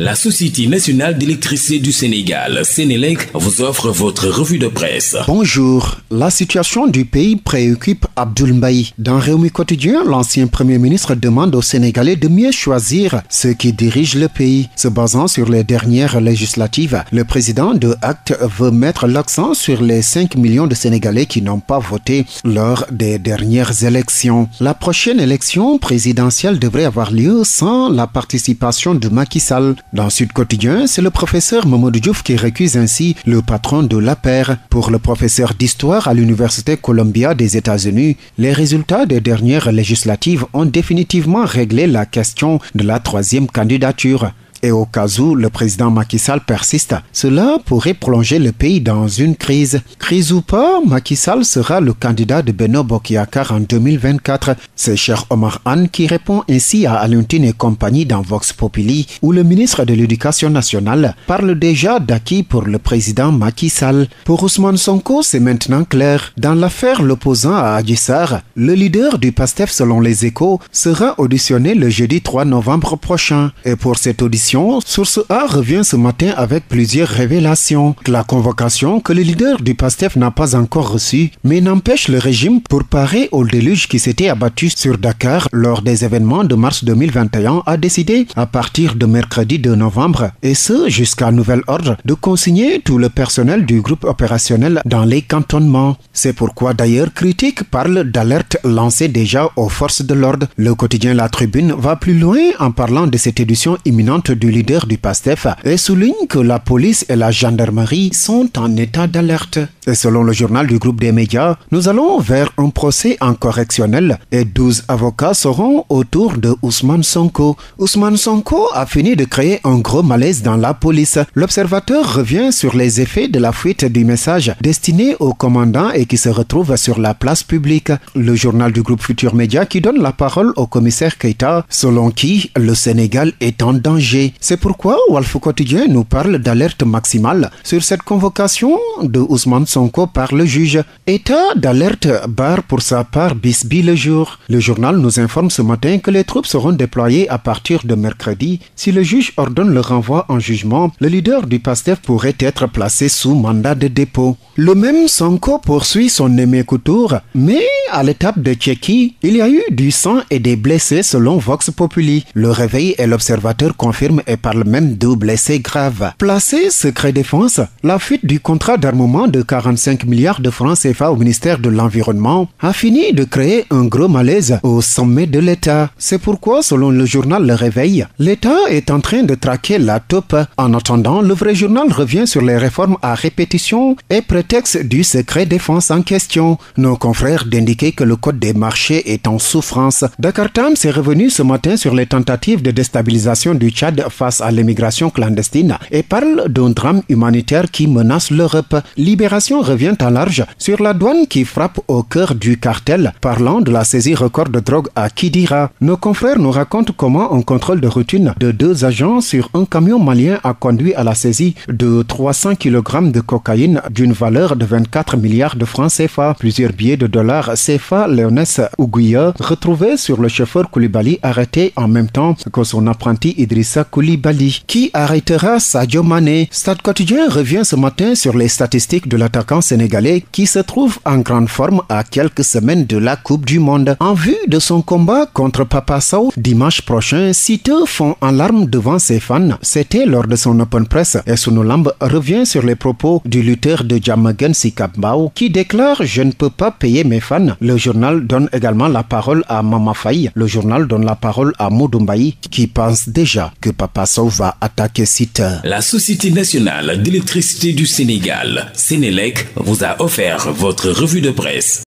La Société nationale d'électricité du Sénégal, Sénélec, vous offre votre revue de presse. Bonjour. La situation du pays préoccupe Abdoul Dans Réumi Quotidien, l'ancien Premier ministre demande aux Sénégalais de mieux choisir ceux qui dirigent le pays. Se basant sur les dernières législatives, le président de Acte veut mettre l'accent sur les 5 millions de Sénégalais qui n'ont pas voté lors des dernières élections. La prochaine élection présidentielle devrait avoir lieu sans la participation de Macky Sall. Dans Sud Quotidien, c'est le professeur Mamadou Diouf qui récuse ainsi le patron de la paire. Pour le professeur d'histoire à l'Université Columbia des États-Unis, les résultats des dernières législatives ont définitivement réglé la question de la troisième candidature et au cas où le président Macky Sall persiste, cela pourrait prolonger le pays dans une crise. Crise ou pas, Macky Sall sera le candidat de Beno Bokiakar en 2024. C'est cher Omar Han qui répond ainsi à Aluntine et compagnie dans Vox Populi, où le ministre de l'Éducation nationale parle déjà d'acquis pour le président Macky Sall. Pour Ousmane Sonko, c'est maintenant clair. Dans l'affaire l'opposant à Agissar, le leader du PASTEF selon les échos sera auditionné le jeudi 3 novembre prochain. Et pour cette audition, Source A revient ce matin avec plusieurs révélations. La convocation que le leader du PASTEF n'a pas encore reçue, mais n'empêche le régime pour parer au déluge qui s'était abattu sur Dakar lors des événements de mars 2021 a décidé, à partir de mercredi de novembre, et ce jusqu'à nouvel ordre, de consigner tout le personnel du groupe opérationnel dans les cantonnements. C'est pourquoi d'ailleurs critique parle d'alerte lancée déjà aux forces de l'ordre. Le quotidien La Tribune va plus loin en parlant de cette édition imminente du leader du PASTEF et souligne que la police et la gendarmerie sont en état d'alerte. selon le journal du groupe des médias, nous allons vers un procès en correctionnel et 12 avocats seront autour de Ousmane Sonko. Ousmane Sonko a fini de créer un gros malaise dans la police. L'observateur revient sur les effets de la fuite du message destiné au commandant et qui se retrouve sur la place publique. Le journal du groupe Futur Média qui donne la parole au commissaire Keita, selon qui le Sénégal est en danger. C'est pourquoi Walf Quotidien nous parle d'alerte maximale sur cette convocation de Ousmane Sonko par le juge. État d'alerte barre pour sa part Bisby le jour. Le journal nous informe ce matin que les troupes seront déployées à partir de mercredi. Si le juge ordonne le renvoi en jugement, le leader du PASTEF pourrait être placé sous mandat de dépôt. Le même Sonko poursuit son aimé couture, mais à l'étape de Tchéquie, il y a eu du sang et des blessés selon Vox Populi. Le réveil et l'observateur confirment et parlent même de blessés graves. Placé secret défense, la fuite du contrat d'armement de 45 milliards de francs CFA au ministère de l'Environnement a fini de créer un gros malaise au sommet de l'État. C'est pourquoi, selon le journal Le Réveil, l'État est en train de traquer la taupe. En attendant, le vrai journal revient sur les réformes à répétition et prétexte du secret défense en question. Nos confrères d'indiquer que le code des marchés est en souffrance. Dakar Times est revenu ce matin sur les tentatives de déstabilisation du Tchad face à l'émigration clandestine et parle d'un drame humanitaire qui menace l'Europe. Libération revient à large sur la douane qui frappe au cœur du cartel, parlant de la saisie record de drogue à Kidira. Nos confrères nous racontent comment un contrôle de routine de deux agents sur un camion malien a conduit à la saisie de 300 kg de cocaïne d'une valeur de 24 milliards de francs CFA. Plusieurs billets de dollars Sefa Leonès Ouguya, retrouvé sur le chauffeur Koulibaly arrêté en même temps que son apprenti Idrissa Koulibaly, qui arrêtera Sadio Mané. Stade quotidien revient ce matin sur les statistiques de l'attaquant sénégalais qui se trouve en grande forme à quelques semaines de la Coupe du Monde. En vue de son combat contre Papa dimanche prochain, siteux font en larmes devant ses fans. C'était lors de son open press et Sunolambe revient sur les propos du lutteur de Jamagan Sikabbao qui déclare Je ne peux pas payer mes fans le journal donne également la parole à Mama Faye. Le journal donne la parole à Moudoumbaï qui pense déjà que Papa Sow va attaquer Sita. La Société nationale d'électricité du Sénégal, Sénélec, vous a offert votre revue de presse.